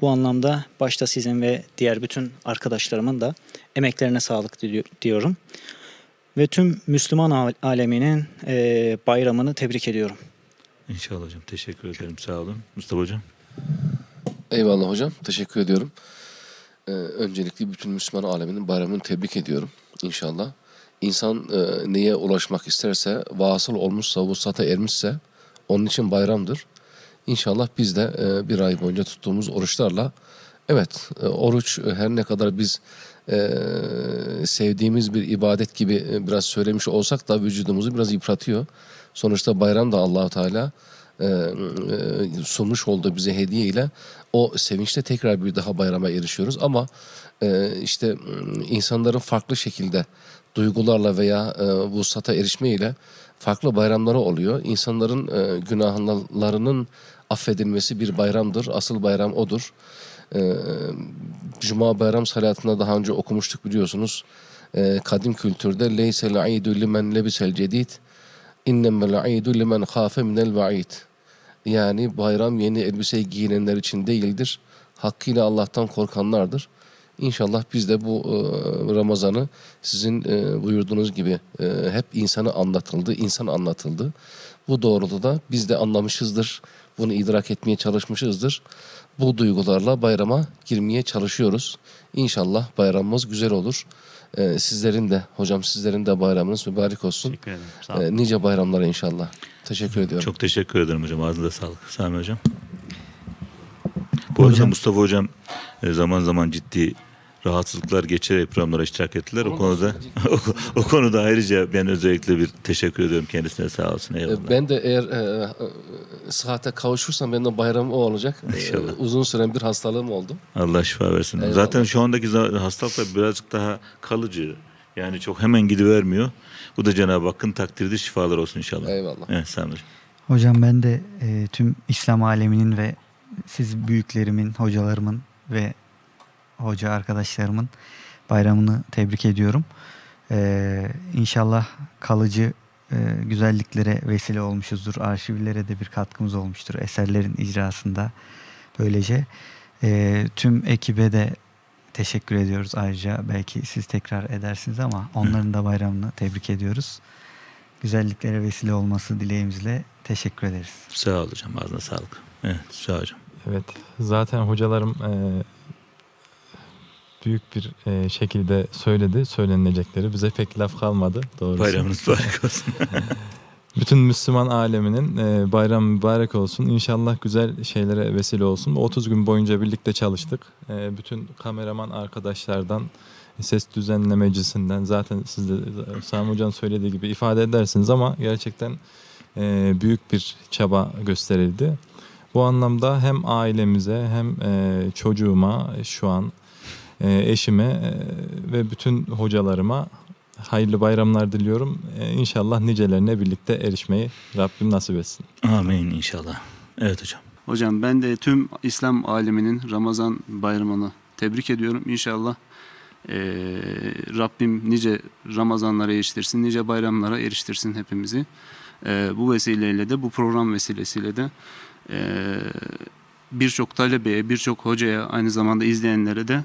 Bu anlamda başta sizin ve diğer bütün arkadaşlarımın da emeklerine sağlık diyorum. Ve tüm Müslüman aleminin e, bayramını tebrik ediyorum. İnşallah hocam. Teşekkür ederim. Sağ olun. Mustafa hocam. Eyvallah hocam. Teşekkür ediyorum. Ee, öncelikle bütün Müslüman aleminin bayramını tebrik ediyorum. İnşallah. İnsan e, neye ulaşmak isterse, vasıl olmuşsa, vusata ermişse onun için bayramdır. İnşallah biz de e, bir ay boyunca tuttuğumuz oruçlarla evet e, oruç e, her ne kadar biz e, sevdiğimiz bir ibadet gibi e, biraz söylemiş olsak da vücudumuzu biraz yıpratıyor. Sonuçta bayram da Allahu Teala e, e, sunmuş olduğu bize hediye ile o sevinçle tekrar bir daha bayrama erişiyoruz. Ama e, işte insanların farklı şekilde duygularla veya e, vusata erişmeyle ile farklı bayramları oluyor. İnsanların e, günahlarının affedilmesi bir bayramdır. Asıl bayram odur. E, Cuma bayram salatında daha önce okumuştuk biliyorsunuz. E, kadim kültürde leysel aidu limen lebisel cedid innemel aidu limen khafe minel vaid. Yani bayram yeni elbise giyinenler için değildir. Hakkıyla Allah'tan korkanlardır. İnşallah biz de bu e, Ramazan'ı sizin e, buyurduğunuz gibi e, hep insanı anlatıldı, insan anlatıldı. Bu doğrultuda biz de anlamışızdır, bunu idrak etmeye çalışmışızdır. Bu duygularla bayrama girmeye çalışıyoruz. İnşallah bayramımız güzel olur. E, sizlerin de hocam sizlerin de bayramınız mübarek olsun. Teşekkür ederim. Sağ olun. E, nice bayramlara inşallah. Teşekkür ediyorum. Çok teşekkür ederim hocam. Ağzınıza sağlık. Sami hocam. Bu hocam. arada Mustafa hocam e, zaman zaman ciddi rahatsızlıklar geçirerek programlara iştirak ettiler. o konuda o, o konuda ayrıca ben özellikle bir teşekkür ediyorum kendisine sağ olsun. E, eyvallah. Ben de eğer e, e sıhhate kavuşursam benim de bayramım o olacak. E, inşallah. E, uzun süren bir hastalığım oldu. Allah şifa versin. Eyvallah. Zaten şu andaki hastalıklar birazcık daha kalıcı. Yani çok hemen gidivermiyor. Bu da Cenab-ı Hakk'ın takdiridir. Şifalar olsun inşallah. Eyvallah. Evet, sağ olun. Hocam ben de e, tüm İslam aleminin ve siz büyüklerimin, hocalarımın ve hoca arkadaşlarımın bayramını tebrik ediyorum. Ee, inşallah kalıcı e, güzelliklere vesile olmuşuzdur. Arşivlere de bir katkımız olmuştur eserlerin icrasında. Böylece e, tüm ekibe de teşekkür ediyoruz ayrıca. Belki siz tekrar edersiniz ama onların da bayramını tebrik ediyoruz. Güzelliklere vesile olması dileğimizle teşekkür ederiz. Sağ ol hocam. Ağzına sağlık. Evet sağ hocam. Evet zaten hocalarım e, büyük bir e, şekilde söyledi söylenilecekleri. Bize pek laf kalmadı doğrusu. Bayramınız mübarek olsun. Bütün Müslüman aleminin e, bayram mübarek olsun. İnşallah güzel şeylere vesile olsun. 30 gün boyunca birlikte çalıştık. E, bütün kameraman arkadaşlardan, ses düzenlemecisinden zaten siz de Sami Hocam söylediği gibi ifade edersiniz ama gerçekten e, büyük bir çaba gösterildi. Bu anlamda hem ailemize hem e, çocuğuma şu an e, eşime e, ve bütün hocalarıma hayırlı bayramlar diliyorum. E, inşallah nicelerine birlikte erişmeyi Rabbim nasip etsin. Amin inşallah. Evet hocam. Hocam ben de tüm İslam aleminin Ramazan bayramını tebrik ediyorum. İnşallah e, Rabbim nice Ramazanlara eriştirsin, nice bayramlara eriştirsin hepimizi. E, bu vesileyle de, bu program vesilesiyle de e, birçok talebeye, birçok hocaya, aynı zamanda izleyenlere de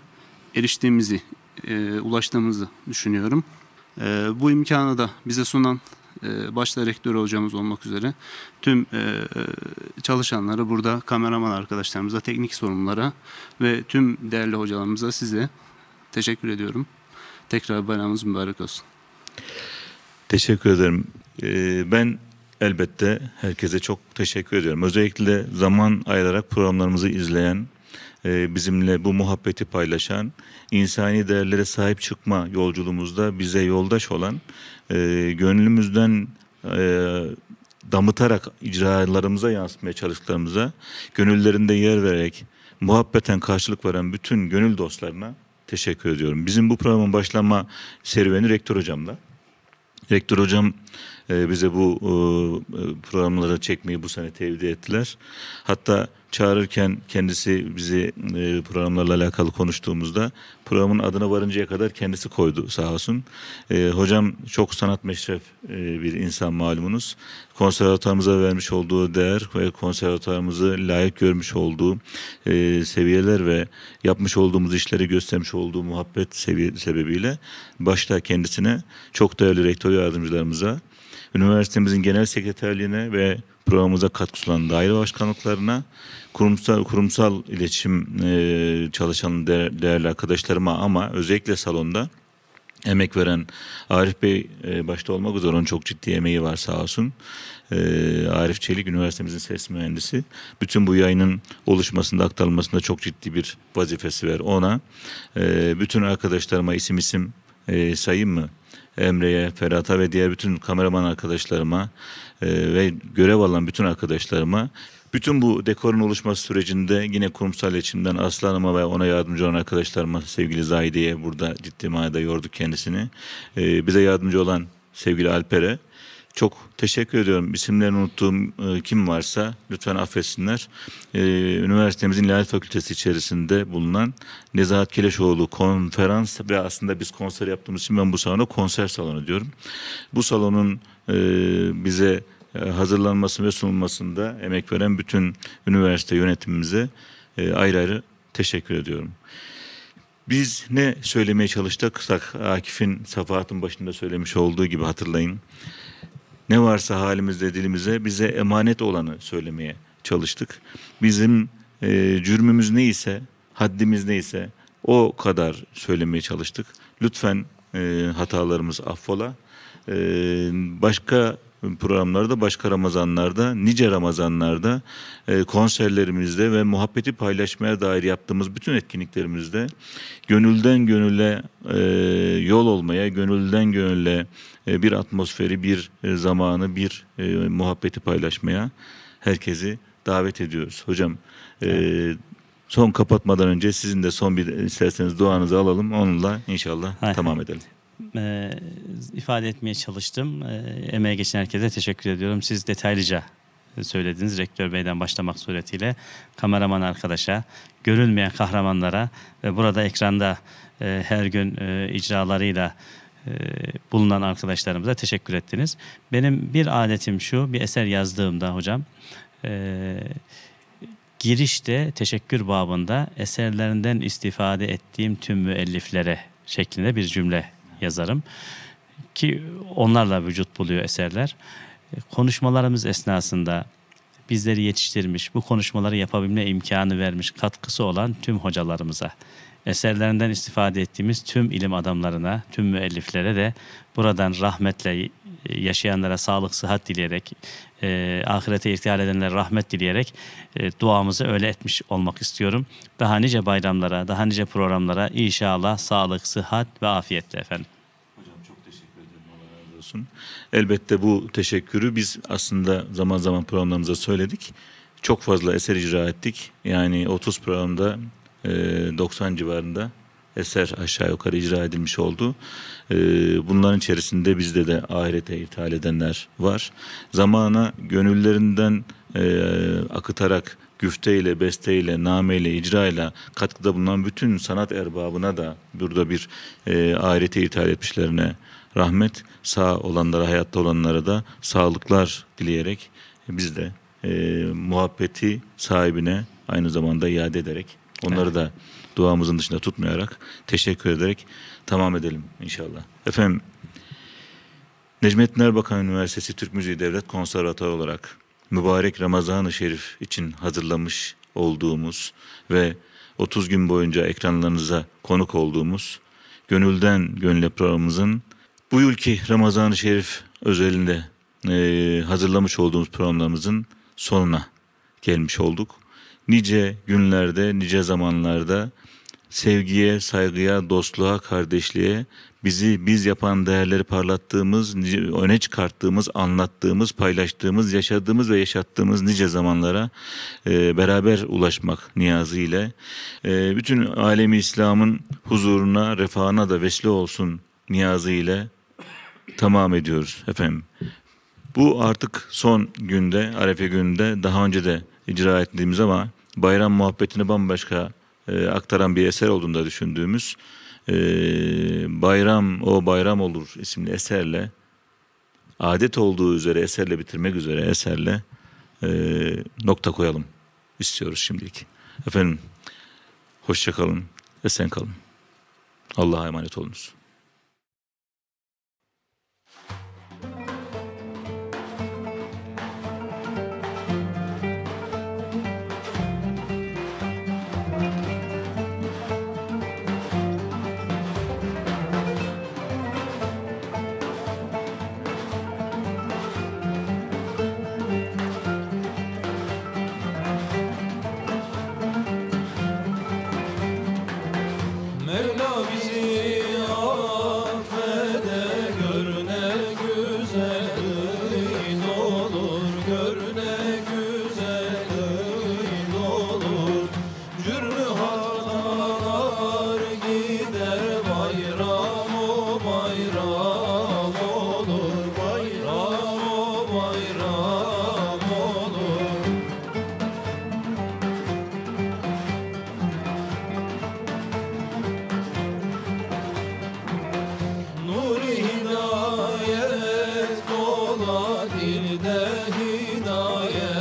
eriştiğimizi, e, ulaştığımızı düşünüyorum. E, bu imkanı da bize sunan e, başta rektör hocamız olmak üzere tüm e, çalışanları burada kameraman arkadaşlarımıza, teknik sorumlulara ve tüm değerli hocalarımıza size teşekkür ediyorum. Tekrar bayramımız mübarek olsun. Teşekkür ederim. Ee, ben elbette herkese çok teşekkür ediyorum. Özellikle zaman ayırarak programlarımızı izleyen e, bizimle bu muhabbeti paylaşan, insani değerlere sahip çıkma yolculuğumuzda bize yoldaş olan, e, gönlümüzden e, damıtarak icralarımıza yansıtmaya çalıştıklarımıza, gönüllerinde yer vererek muhabbeten karşılık veren bütün gönül dostlarına teşekkür ediyorum. Bizim bu programın başlama serüveni Rektör Hocam'la. Rektör hocam bize bu programları çekmeyi bu sene tevdi ettiler. Hatta çağırırken kendisi bizi e, programlarla alakalı konuştuğumuzda programın adına varıncaya kadar kendisi koydu sağ olsun. E, hocam çok sanat meşref e, bir insan malumunuz. Konservatuarımıza vermiş olduğu değer ve konservatuarımızı layık görmüş olduğu e, seviyeler ve yapmış olduğumuz işleri göstermiş olduğu muhabbet sebebiyle başta kendisine çok değerli rektör yardımcılarımıza, üniversitemizin genel sekreterliğine ve programımıza katkı sunan daire başkanlıklarına, kurumsal kurumsal iletişim e, çalışan değer, değerli arkadaşlarıma ama özellikle salonda emek veren Arif Bey e, başta olmak üzere onun çok ciddi emeği var sağ olsun. E, Arif Çelik üniversitemizin ses mühendisi. Bütün bu yayının oluşmasında aktarılmasında çok ciddi bir vazifesi var ona. E, bütün arkadaşlarıma isim isim e, sayayım mı? Emre'ye, Ferhat'a ve diğer bütün kameraman arkadaşlarıma e, ve görev alan bütün arkadaşlarıma bütün bu dekorun oluşması sürecinde yine kurumsal iletişimden Aslan'ıma ve ona yardımcı olan arkadaşlarıma sevgili Zahide'ye burada ciddi manada yorduk kendisini. Ee, bize yardımcı olan sevgili Alper'e çok teşekkür ediyorum. İsimlerini unuttuğum e, kim varsa lütfen affetsinler. E, üniversitemizin İlahiyat Fakültesi içerisinde bulunan Nezahat Keleşoğlu konferans ve aslında biz konser yaptığımız için ben bu salona konser salonu diyorum. Bu salonun e, bize e, hazırlanması ve sunulmasında emek veren bütün üniversite yönetimimize e, ayrı ayrı teşekkür ediyorum. Biz ne söylemeye çalıştık? Akif'in safahatın başında söylemiş olduğu gibi hatırlayın ne varsa halimizde dilimize bize emanet olanı söylemeye çalıştık. Bizim e, cürmümüz neyse, haddimiz neyse o kadar söylemeye çalıştık. Lütfen e, hatalarımız affola. E, başka programlarda, başka Ramazanlarda, nice Ramazanlarda, e, konserlerimizde ve muhabbeti paylaşmaya dair yaptığımız bütün etkinliklerimizde gönülden gönüle e, yol olmaya, gönülden gönüle e, bir atmosferi, bir zamanı, bir muhabbeti paylaşmaya herkesi davet ediyoruz. Hocam Son kapatmadan önce sizin de son bir isterseniz duanızı alalım. Onunla inşallah tamam edelim e, ifade etmeye çalıştım. E, emeğe geçen herkese teşekkür ediyorum. Siz detaylıca söylediniz. Rektör Bey'den başlamak suretiyle kameraman arkadaşa, görünmeyen kahramanlara ve burada ekranda e, her gün e, icralarıyla e, bulunan arkadaşlarımıza teşekkür ettiniz. Benim bir adetim şu, bir eser yazdığımda hocam, e, girişte teşekkür babında eserlerinden istifade ettiğim tüm müelliflere şeklinde bir cümle yazarım ki onlarla vücut buluyor eserler. Konuşmalarımız esnasında bizleri yetiştirmiş, bu konuşmaları yapabilme imkanı vermiş katkısı olan tüm hocalarımıza, eserlerinden istifade ettiğimiz tüm ilim adamlarına, tüm müelliflere de buradan rahmetle e, yaşayanlara sağlık, sıhhat dileyerek, e, ahirete irtihal edenlere rahmet dileyerek e, duamızı öyle etmiş olmak istiyorum. Daha nice bayramlara, daha nice programlara inşallah sağlık, sıhhat ve afiyetle efendim olsun. Elbette bu teşekkürü biz aslında zaman zaman programlarımıza söyledik. Çok fazla eser icra ettik. Yani 30 programda 90 e, civarında eser aşağı yukarı icra edilmiş oldu. E, bunların içerisinde bizde de ahirete irtihal edenler var. Zamana gönüllerinden e, akıtarak güfteyle, besteyle, nameyle, icrayla katkıda bulunan bütün sanat erbabına da burada bir e, ahirete ithal etmişlerine rahmet, sağ olanlara, hayatta olanlara da sağlıklar dileyerek biz de e, muhabbeti sahibine aynı zamanda iade ederek onları evet. da duamızın dışında tutmayarak teşekkür ederek tamam edelim inşallah. Efendim Necmettin Erbakan Üniversitesi Türk Müziği Devlet Konservatuarı olarak mübarek Ramazan-ı Şerif için hazırlamış olduğumuz ve 30 gün boyunca ekranlarınıza konuk olduğumuz Gönülden Gönle programımızın bu yılki Ramazan-ı Şerif özelinde e, hazırlamış olduğumuz programlarımızın sonuna gelmiş olduk. Nice günlerde, nice zamanlarda sevgiye, saygıya, dostluğa, kardeşliğe bizi biz yapan değerleri parlattığımız, öne çıkarttığımız, anlattığımız, paylaştığımız, yaşadığımız ve yaşattığımız nice zamanlara e, beraber ulaşmak niyazıyla e, bütün alemi İslam'ın huzuruna, refahına da vesile olsun niyazı ile tamam ediyoruz efendim. Bu artık son günde, Arefe gününde daha önce de icra ettiğimiz ama bayram muhabbetini bambaşka e, aktaran bir eser olduğunda düşündüğümüz e, Bayram O Bayram Olur isimli eserle adet olduğu üzere eserle bitirmek üzere eserle e, nokta koyalım istiyoruz şimdilik. Efendim hoşçakalın, esen kalın. Allah'a emanet olunuz. yeah.